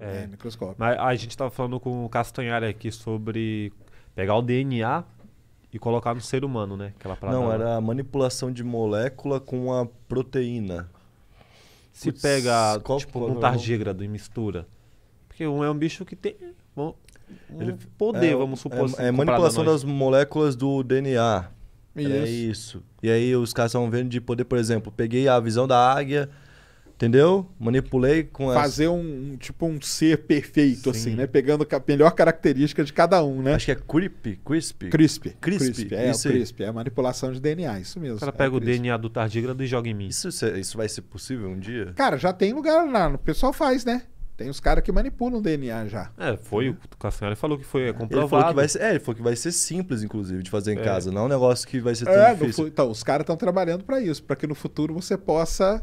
É, é microscópio. Mas a gente estava falando com o Castanhari aqui sobre pegar o DNA e colocar no ser humano, né? Aquela Não, era a manipulação de molécula com a proteína. Se pega, tipo, um tardígrado e mistura. Porque um é um bicho que tem um Ele, poder, é, vamos supor. É, assim, é manipulação das moléculas do DNA. É isso. É isso. E aí os caras estão vendo de poder, por exemplo, peguei a visão da águia Entendeu? Manipulei com Fazer um, tipo, um ser perfeito, Sim. assim, né? Pegando a melhor característica de cada um, né? Acho que é creep, crisp. Crisp. Crisp. crisp. É, isso é crisp. É manipulação de DNA, isso mesmo. O cara é pega o crisp. DNA do tardígrado e joga em mim. Isso, é, isso vai ser possível um dia? Cara, já tem lugar lá. O pessoal faz, né? Tem os caras que manipulam o DNA já. É, foi. O Cassinelli falou que foi é comprovado. Ele ser, é, ele falou que vai ser simples, inclusive, de fazer em é. casa. Não é um negócio que vai ser tão é, difícil. No, então, os caras estão trabalhando para isso, para que no futuro você possa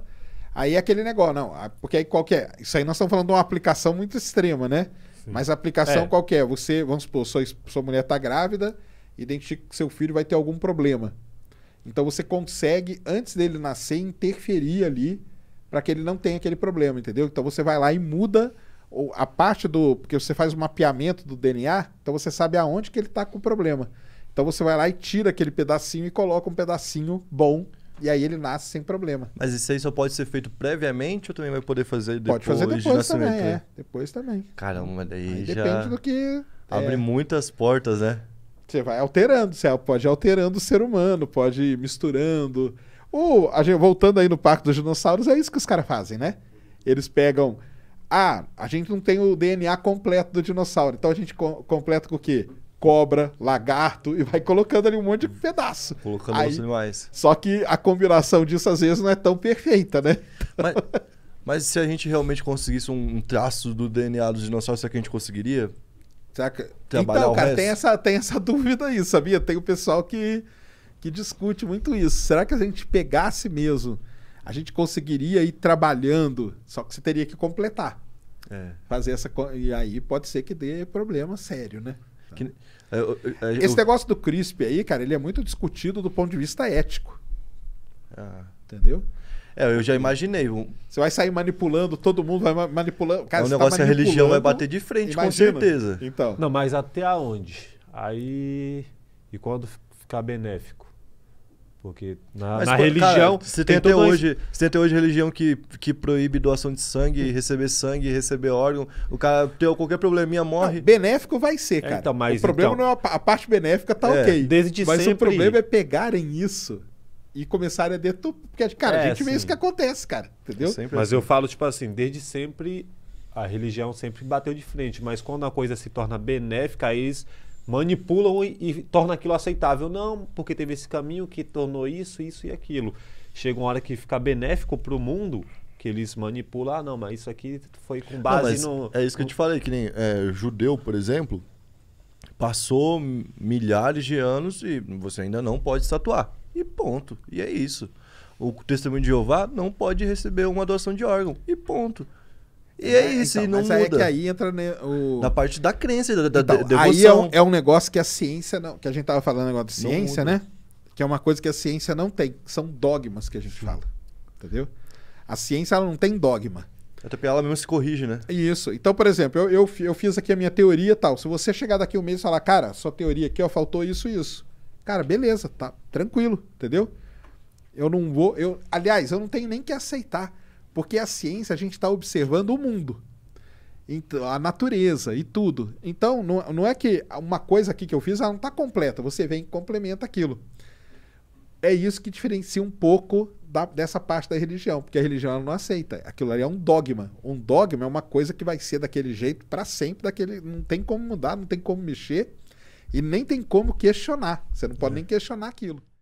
Aí é aquele negócio, não. Porque aí qualquer. É? Isso aí nós estamos falando de uma aplicação muito extrema, né? Sim. Mas a aplicação é. qualquer. É? Você, vamos supor, sua, sua mulher está grávida, identifica que seu filho vai ter algum problema. Então você consegue, antes dele nascer, interferir ali para que ele não tenha aquele problema, entendeu? Então você vai lá e muda a parte do. Porque você faz o mapeamento do DNA, então você sabe aonde que ele está com o problema. Então você vai lá e tira aquele pedacinho e coloca um pedacinho bom e aí ele nasce sem problema. Mas isso aí só pode ser feito previamente ou também vai poder fazer depois Pode fazer depois de também, né? é. Depois também. Caramba, daí aí já... depende do que... Abre é. muitas portas, né? Você vai alterando, você pode ir alterando o ser humano, pode ir misturando. Ou, a gente, voltando aí no Parque dos Dinossauros, é isso que os caras fazem, né? Eles pegam... Ah, a gente não tem o DNA completo do dinossauro, então a gente co completa com o quê? cobra, lagarto, e vai colocando ali um monte de pedaço. Colocando Aí, os animais. Só que a combinação disso às vezes não é tão perfeita, né? Mas, mas se a gente realmente conseguisse um, um traço do DNA dos dinossauros, será que a gente conseguiria? Será que... Trabalhar então, cara, resto? tem essa, tem essa dúvida aí, sabia? Tem o pessoal que, que discute muito isso. Será que a gente pegasse mesmo? A gente conseguiria ir trabalhando, só que você teria que completar. É. Fazer essa. E aí pode ser que dê problema sério, né? Que, eu, tá. eu, é, é, é, Esse negócio do CRISP aí, cara, ele é muito discutido do ponto de vista ético. Ah. Entendeu? É, eu já imaginei. Você vai sair manipulando, todo mundo vai manipulando. Cara, é um tá negócio tá a religião vai bater de frente, imagina. com certeza. Então. Não, mas até aonde? Aí. E quando ficar benéfico? Porque na, Mas, na religião. você tem, tem hoje, você tem hoje religião que, que proíbe doação de sangue, receber sangue, receber órgão. O cara tem qualquer probleminha, ah, morre. Não, benéfico vai ser, é, cara. É, então, mas, o problema então... não é a, parte benéfica, tá é, ok. Desde mas sempre... o problema é pegarem isso e começarem a tudo Porque, cara, é, a gente sim. vê isso que acontece, cara. Entendeu? mas assim. eu falo, tipo assim, desde sempre a religião sempre bateu de frente. Mas quando a coisa se torna benéfica, aí eles manipulam e, e tornam aquilo aceitável. Não, porque teve esse caminho que tornou isso, isso e aquilo. Chega uma hora que fica benéfico para o mundo, que eles manipulam. Ah, não, mas isso aqui foi com base não, no. É isso que eu te falei, que nem é, judeu, por exemplo, passou milhares de anos e você ainda não pode tatuar. E ponto. E é isso. O testemunho de Jeová não pode receber uma doação de órgão. E ponto. E é, é, isso, então, e não mas é muda. Mas é que aí entra ne, né, o... na parte da crença, da, da devoção. Aí é um, é um, negócio que a ciência não... Que a gente tava falando agora de ciência, né? Que é uma coisa que a ciência não tem. São dogmas que a gente fala, entendeu? A ciência ela não tem dogma. Até porque ela mesmo se corrige, né? Isso. Então, por exemplo, eu, eu, eu fiz aqui a minha teoria e tal. Se você chegar daqui um mês e falar, cara, sua teoria aqui, ó, faltou isso e isso. Cara, beleza, tá tranquilo, entendeu? Eu não vou. Eu, aliás, eu não tenho nem que aceitar. Porque a ciência, a gente está observando o mundo, então, a natureza e tudo. Então, não, é que uma coisa aqui que eu fiz, ela ah, não está completa. Você vem e complementa aquilo. É isso que diferencia um pouco da, dessa parte da religião, porque a religião não aceita. Aquilo ali é um dogma. Um dogma é uma coisa que vai ser daquele jeito para sempre, daquele não tem como mudar, não tem como mexer e nem tem como questionar. Você não pode é. nem questionar aquilo.